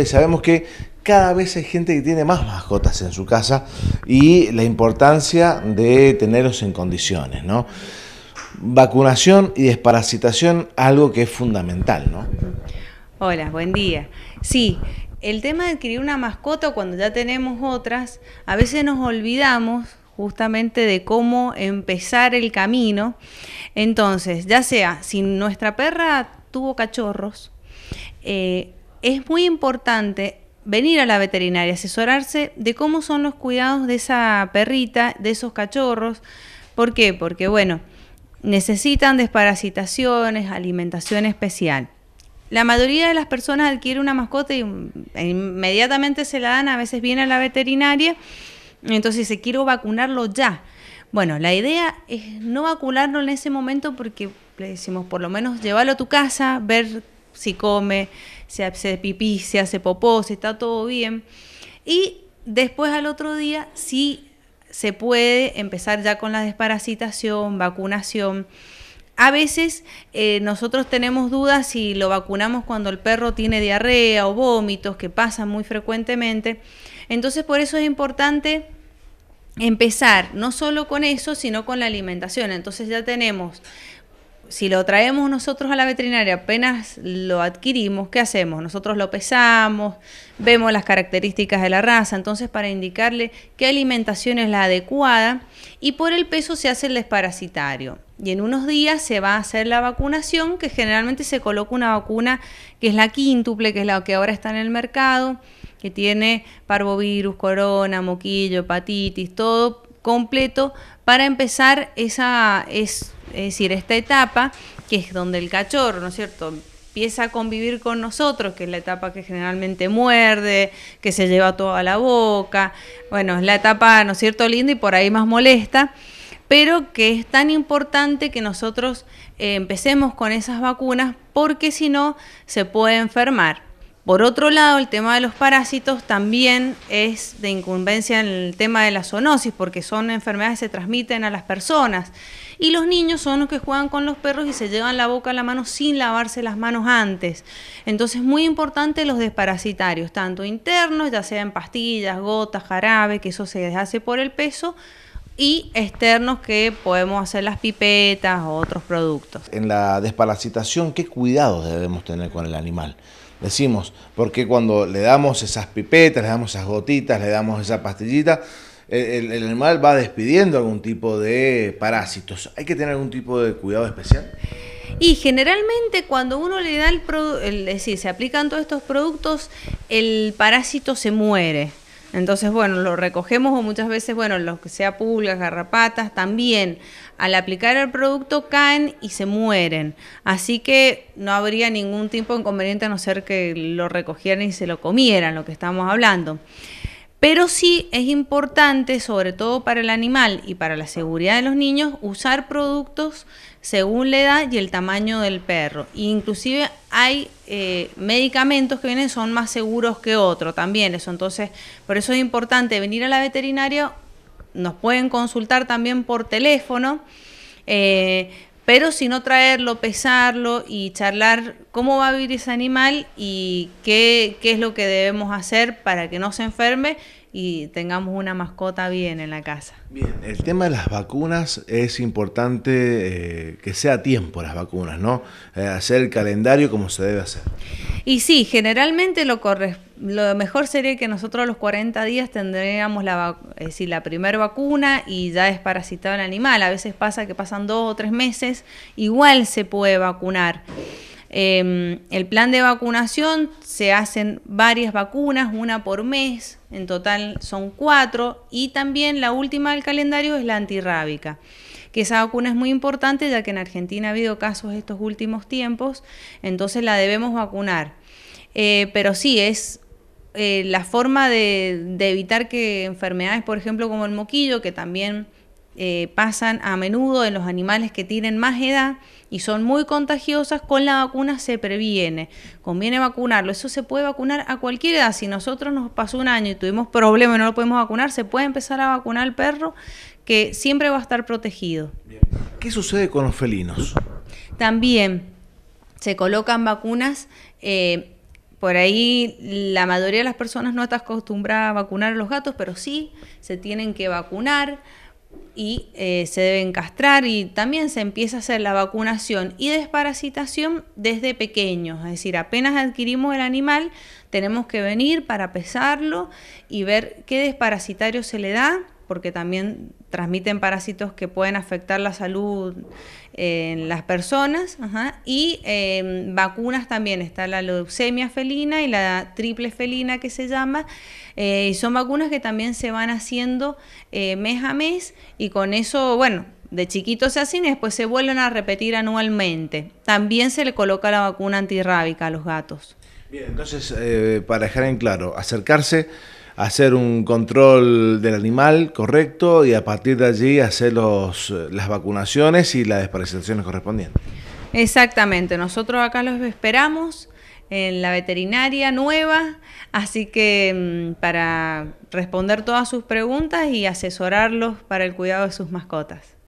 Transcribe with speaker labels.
Speaker 1: y sabemos que cada vez hay gente que tiene más mascotas en su casa y la importancia de tenerlos en condiciones, ¿no? Vacunación y desparasitación, algo que es fundamental, ¿no?
Speaker 2: Hola, buen día. Sí, el tema de adquirir una mascota cuando ya tenemos otras, a veces nos olvidamos justamente de cómo empezar el camino. Entonces, ya sea si nuestra perra tuvo cachorros, eh, es muy importante venir a la veterinaria, asesorarse de cómo son los cuidados de esa perrita, de esos cachorros. ¿Por qué? Porque, bueno, necesitan desparasitaciones, alimentación especial. La mayoría de las personas adquiere una mascota y mm, inmediatamente se la dan, a veces viene a la veterinaria, entonces se quiero vacunarlo ya. Bueno, la idea es no vacunarlo en ese momento porque le decimos, por lo menos llévalo a tu casa, ver si come, se hace pipí, si hace popó, si está todo bien. Y después al otro día sí se puede empezar ya con la desparasitación, vacunación. A veces eh, nosotros tenemos dudas si lo vacunamos cuando el perro tiene diarrea o vómitos, que pasan muy frecuentemente. Entonces por eso es importante empezar no solo con eso, sino con la alimentación. Entonces ya tenemos si lo traemos nosotros a la veterinaria, apenas lo adquirimos, ¿qué hacemos? Nosotros lo pesamos, vemos las características de la raza, entonces para indicarle qué alimentación es la adecuada y por el peso se hace el desparasitario. Y en unos días se va a hacer la vacunación, que generalmente se coloca una vacuna que es la quíntuple, que es la que ahora está en el mercado, que tiene parvovirus, corona, moquillo, hepatitis, todo completo para empezar esa... Es, es decir, esta etapa, que es donde el cachorro, ¿no es cierto?, empieza a convivir con nosotros, que es la etapa que generalmente muerde, que se lleva todo a la boca, bueno, es la etapa, ¿no es cierto?, linda y por ahí más molesta, pero que es tan importante que nosotros eh, empecemos con esas vacunas porque si no se puede enfermar. Por otro lado, el tema de los parásitos también es de incumbencia en el tema de la zoonosis, porque son enfermedades que se transmiten a las personas. Y los niños son los que juegan con los perros y se llevan la boca a la mano sin lavarse las manos antes. Entonces, muy importante los desparasitarios, tanto internos, ya sea en pastillas, gotas, jarabe, que eso se hace por el peso, y externos que podemos hacer las pipetas o otros productos.
Speaker 1: En la desparasitación, ¿qué cuidados debemos tener con el animal? Decimos, porque cuando le damos esas pipetas, le damos esas gotitas, le damos esa pastillita, el, el, animal va despidiendo algún tipo de parásitos. ¿Hay que tener algún tipo de cuidado especial?
Speaker 2: Y generalmente cuando uno le da el producto, es decir, se aplican todos estos productos, el parásito se muere. Entonces, bueno, lo recogemos o muchas veces, bueno, los que sea pulgas, garrapatas, también al aplicar el producto caen y se mueren. Así que no habría ningún tipo de inconveniente a no ser que lo recogieran y se lo comieran, lo que estamos hablando. Pero sí es importante, sobre todo para el animal y para la seguridad de los niños, usar productos según la edad y el tamaño del perro. Inclusive hay eh, medicamentos que vienen son más seguros que otros también. entonces, por eso es importante venir a la veterinaria. Nos pueden consultar también por teléfono. Eh, pero si no traerlo, pesarlo y charlar cómo va a vivir ese animal y qué, es lo que debemos hacer para que no se enferme y tengamos una mascota bien en la casa.
Speaker 1: Bien, el tema de las vacunas es importante eh, que sea a tiempo las vacunas, ¿no? Eh, hacer el calendario como se debe hacer.
Speaker 2: Y sí, generalmente lo, mejor sería que nosotros a los 40 días tendríamos la, la primera vacuna y ya es parasitado el animal. A veces pasa que pasan dos o tres meses, igual se puede vacunar. Em, el plan de vacunación se hacen varias vacunas, una por mes, en total son cuatro, y también la última del calendario es la antirrábica que esa vacuna es muy importante ya que en Argentina ha habido casos estos últimos tiempos, entonces la debemos vacunar. Eh, pero sí, es eh, la forma de, de evitar que enfermedades, por ejemplo, como el moquillo, que también eh, pasan a menudo en los animales que tienen más edad y son muy contagiosas, con la vacuna se previene. Conviene vacunarlo. Eso se puede vacunar a cualquier edad. Si nosotros nos pasó un año y tuvimos problemas y no lo podemos vacunar, se puede empezar a vacunar al perro que siempre va a estar protegido.
Speaker 1: ¿Qué sucede con los felinos?
Speaker 2: También se colocan vacunas. Eh, por ahí la mayoría de las personas no está acostumbrada a vacunar a los gatos, pero sí se tienen que vacunar y eh, se deben castrar y también se empieza a hacer la vacunación y desparasitación desde pequeños, es decir, apenas adquirimos el animal, tenemos que venir para pesarlo y ver qué desparasitario se le da porque también transmiten parásitos que pueden afectar la salud en las personas. Y em, vacunas también, está la leucemia felina y la triple felina que se llama. Eh, y son vacunas que también se van haciendo eh, mes a mes y con eso, bueno, de chiquitos se hacen y después se vuelven a repetir anualmente. También se le coloca la vacuna antirrábica a los gatos.
Speaker 1: Bien, entonces, eh, para dejar en claro, acercarse hacer un control del animal correcto y a partir de allí hacer los, las vacunaciones y las desparasitaciones correspondientes.
Speaker 2: Exactamente, nosotros acá los esperamos en la veterinaria nueva, así que mm, para responder todas sus preguntas y asesorarlos para el cuidado de sus mascotas.